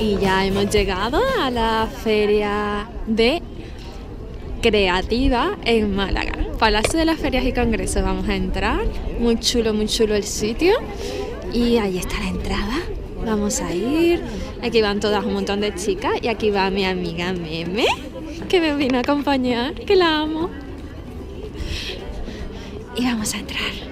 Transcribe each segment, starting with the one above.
y ya hemos llegado a la feria de creativa en Málaga. Palacio de las Ferias y Congresos, vamos a entrar. Muy chulo, muy chulo el sitio. Y ahí está la entrada. Vamos a ir. Aquí van todas un montón de chicas y aquí va mi amiga Meme, que me vino a acompañar, que la amo. Y vamos a entrar.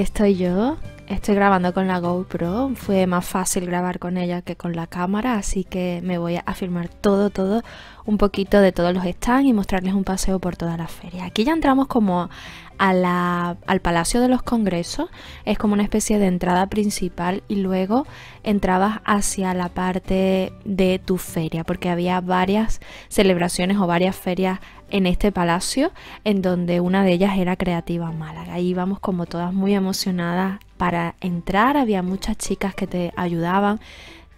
estoy yo. Estoy grabando con la GoPro. Fue más fácil grabar con ella que con la cámara, así que me voy a filmar todo, todo, un poquito de todos los stands y mostrarles un paseo por toda la feria. Aquí ya entramos como al Palacio de los Congresos, es como una especie de entrada principal y luego entrabas hacia la parte de tu feria, porque había varias celebraciones o varias ferias en este palacio, en donde una de ellas era Creativa Málaga. Ahí íbamos como todas muy emocionadas para entrar, había muchas chicas que te ayudaban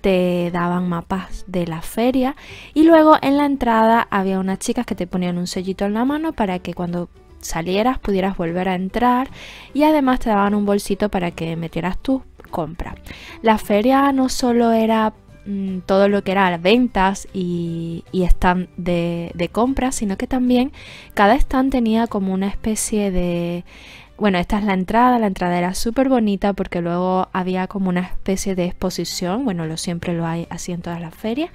te daban mapas de la feria y luego en la entrada había unas chicas que te ponían un sellito en la mano para que cuando salieras pudieras volver a entrar y además te daban un bolsito para que metieras tu compra La feria no solo era mm, todo lo que era ventas y, y stand de, de compras, sino que también cada stand tenía como una especie de bueno, esta es la entrada, la entrada era súper bonita porque luego había como una especie de exposición, bueno, lo siempre lo hay así en todas las ferias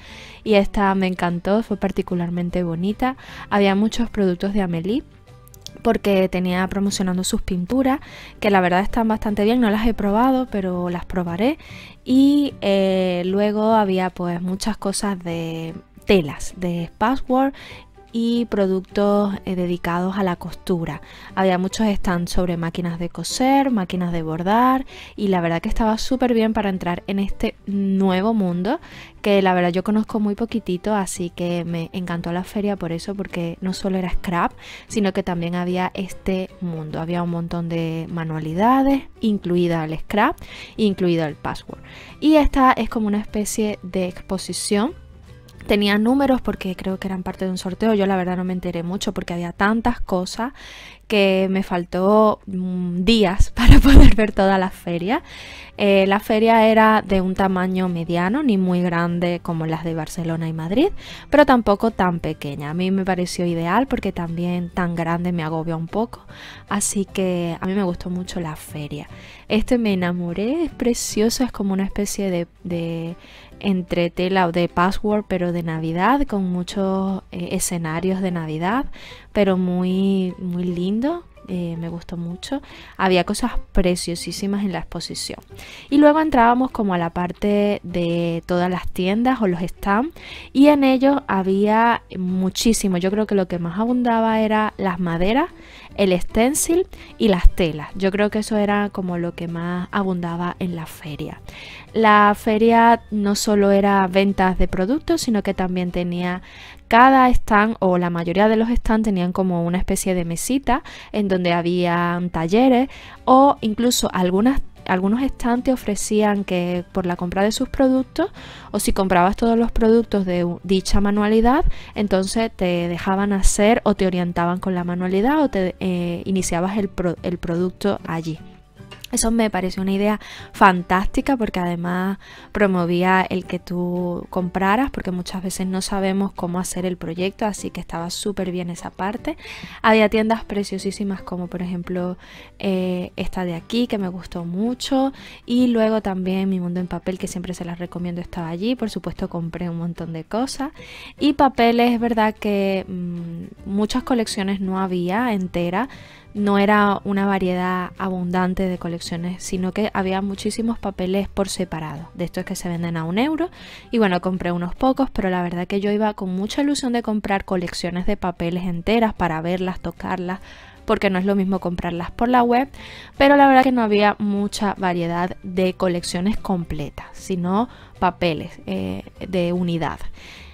y esta me encantó, fue particularmente bonita, había muchos productos de Amelie porque tenía promocionando sus pinturas, que la verdad están bastante bien, no las he probado, pero las probaré. Y eh, luego había pues muchas cosas de telas, de password y productos eh, dedicados a la costura. Había muchos stands sobre máquinas de coser, máquinas de bordar y la verdad que estaba súper bien para entrar en este nuevo mundo que la verdad yo conozco muy poquitito, así que me encantó la feria por eso, porque no solo era scrap, sino que también había este mundo. Había un montón de manualidades, incluida el scrap, incluido el password. Y esta es como una especie de exposición tenía números porque creo que eran parte de un sorteo. Yo la verdad no me enteré mucho porque había tantas cosas que me faltó mm, días para poder ver toda la feria. Eh, la feria era de un tamaño mediano, ni muy grande como las de Barcelona y Madrid, pero tampoco tan pequeña. A mí me pareció ideal porque también tan grande me agobia un poco. Así que a mí me gustó mucho la feria. Este me enamoré, es precioso, es como una especie de entre tela de password pero de navidad con muchos eh, escenarios de navidad pero muy muy lindo eh, me gustó mucho. Había cosas preciosísimas en la exposición. Y luego entrábamos como a la parte de todas las tiendas o los stands y en ellos había muchísimo. Yo creo que lo que más abundaba era las maderas, el stencil y las telas. Yo creo que eso era como lo que más abundaba en la feria. La feria no solo era ventas de productos, sino que también tenía cada stand o la mayoría de los stands tenían como una especie de mesita en donde habían talleres o incluso algunas algunos estantes ofrecían que por la compra de sus productos o si comprabas todos los productos de dicha manualidad, entonces te dejaban hacer o te orientaban con la manualidad o te eh, iniciabas el producto allí. Eso me pareció una idea fantástica porque además promovía el que tú compraras porque muchas veces no sabemos cómo hacer el proyecto, así que estaba súper bien esa parte. Había tiendas preciosísimas como por ejemplo eh, esta de aquí que me gustó mucho y luego también Mi Mundo en Papel que siempre se las recomiendo estaba allí. Por supuesto compré un montón de cosas y papeles es verdad que mm, muchas colecciones no había entera no era una variedad abundante de colecciones, sino que había muchísimos papeles por separado, de estos que se venden a un euro. Y bueno, compré unos pocos, pero la verdad que yo iba con mucha ilusión de comprar colecciones de papeles enteras para verlas, tocarlas, porque no es lo mismo comprarlas por la web, pero la verdad que no había mucha variedad de colecciones completas, sino papeles eh, de unidad.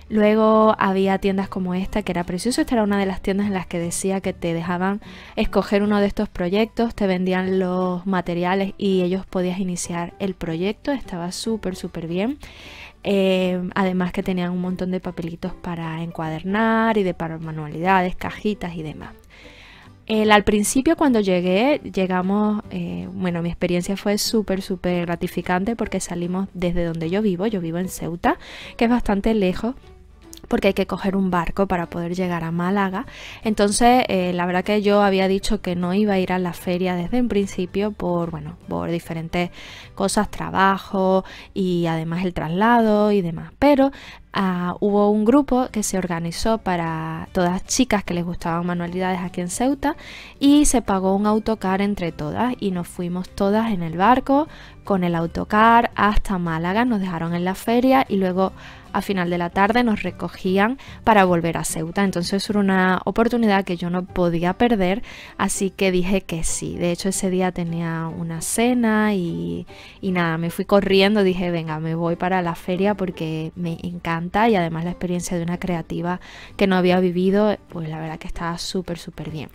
Luego había tiendas como esta, que era precioso. Esta era una de las tiendas en las que decía que te dejaban escoger uno de estos proyectos, te vendían los materiales y ellos podías iniciar el proyecto. Estaba súper, súper bien. Eh, además que tenían un montón de papelitos para encuadernar y de para manualidades, cajitas y demás. al principio cuando llegué, llegamos, eh, bueno, mi experiencia fue súper, súper gratificante porque salimos desde donde yo vivo, yo vivo en Ceuta, que es bastante lejos porque hay que coger un barco para poder llegar a Málaga. Entonces, eh, la verdad que yo había dicho que no iba a ir a la feria desde un principio por, bueno, por diferentes cosas, trabajo y además el traslado y demás. Pero Ah, hubo un grupo que se organizó para todas chicas que les gustaban manualidades aquí en Ceuta y se pagó un autocar entre todas y nos fuimos todas en el barco con el autocar hasta Málaga, nos dejaron en la feria y luego a final de la tarde nos recogían para volver a Ceuta. Entonces era una oportunidad que yo no podía perder, así que dije que sí. De hecho ese día tenía una cena y nada, me fui corriendo, dije venga, me voy para la feria porque me encanta y además la experiencia de una creativa que no había vivido, pues la verdad que estaba súper, súper bien.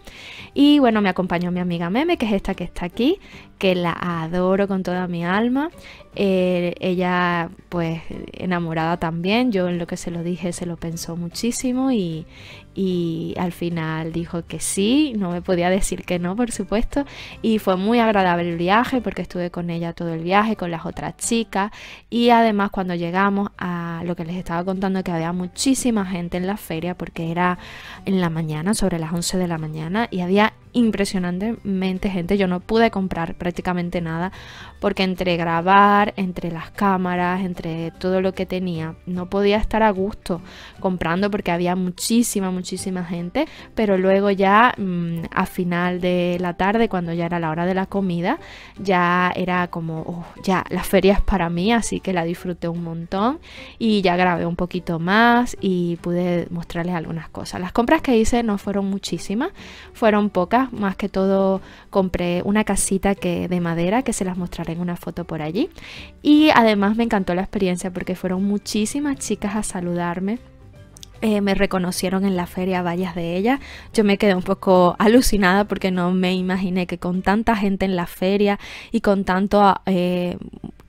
Y bueno, me acompañó mi amiga Meme, que es esta que está aquí, que la adoro con toda mi alma. Eh, ella, pues, enamorada también. Yo en lo que se lo dije se lo pensó muchísimo y, y al final dijo que sí. No me podía decir que no, por supuesto. Y fue muy agradable el viaje porque estuve con ella todo el viaje, con las otras chicas. Y además cuando llegamos a lo que les estaba contando, que había muchísima gente en la feria porque era en la mañana, sobre las 11 de la mañana, y había impresionantemente gente. Yo no pude comprar prácticamente nada porque entre grabar, entre las cámaras, entre todo lo que tenía, no podía estar a gusto comprando porque había muchísima, muchísima gente. Pero luego ya mm, a final de la tarde, cuando ya era la hora de la comida, ya era como, oh, ya la feria es para mí, así que la disfruté un montón y ya grabé un poquito más y pude mostrarles algunas cosas. Las compras que hice no fueron muchísimas, fueron pocas más que todo compré una casita que, de madera que se las mostraré en una foto por allí. Y además me encantó la experiencia porque fueron muchísimas chicas a saludarme. Eh, me reconocieron en la feria varias de ellas. Yo me quedé un poco alucinada porque no me imaginé que con tanta gente en la feria y con tanto eh,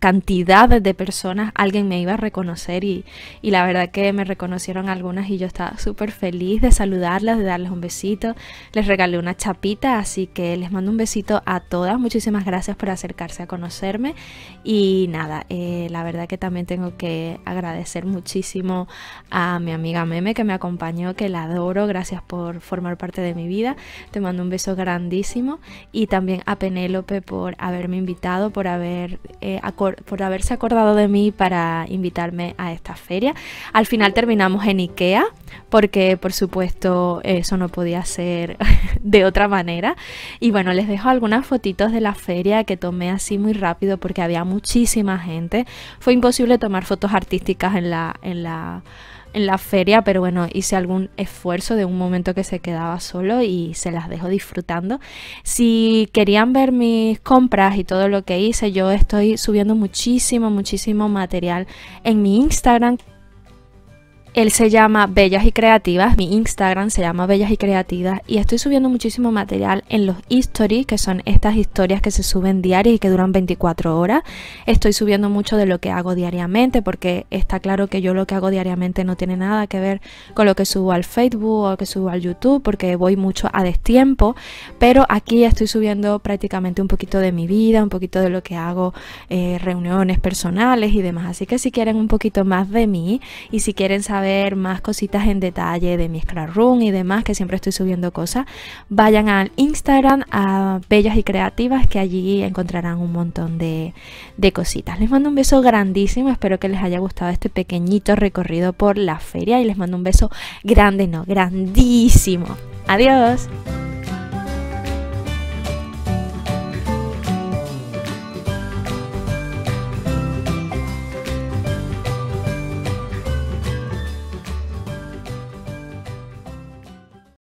cantidad de personas, alguien me iba a reconocer y, la verdad que me reconocieron algunas y yo estaba súper feliz de saludarlas, de darles un besito. Les regalé una chapita, así que les mando un besito a todas. Muchísimas gracias por acercarse a conocerme y nada, eh, la verdad que también tengo que agradecer muchísimo a mi amiga Meme que me acompañó, que la adoro. Gracias por formar parte de mi vida. Te mando un beso grandísimo y también a Penélope por haberme invitado, por haber eh, por, haberse acordado de mí para invitarme a esta feria. Al final terminamos en Ikea, porque por supuesto eso no podía ser de otra manera. Y bueno, les dejo algunas fotitos de la feria que tomé así muy rápido porque había muchísima gente. Fue imposible tomar fotos artísticas en la... En la en la feria, pero bueno, hice algún esfuerzo de un momento que se quedaba solo y se las dejo disfrutando. Si querían ver mis compras y todo lo que hice, yo estoy subiendo muchísimo, muchísimo material en mi Instagram él se llama Bellas y Creativas, mi Instagram se llama Bellas y Creativas y estoy subiendo muchísimo material en los history, que son estas historias que se suben diarias y que duran 24 horas. Estoy subiendo mucho de lo que hago diariamente porque está claro que yo lo que hago diariamente no tiene nada que ver con lo que subo al Facebook o que subo al YouTube porque voy mucho a destiempo, pero aquí estoy subiendo prácticamente un poquito de mi vida, un poquito de lo que hago, eh, reuniones personales y demás. Así que si quieren un poquito más de mí y si quieren saber más cositas en detalle de mi Scrap y demás, que siempre estoy subiendo cosas, vayan al Instagram a Bellas y Creativas, que allí encontrarán un montón de, de cositas. Les mando un beso grandísimo, espero que les haya gustado este pequeñito recorrido por la feria y les mando un beso grande, no, grandísimo. Adiós.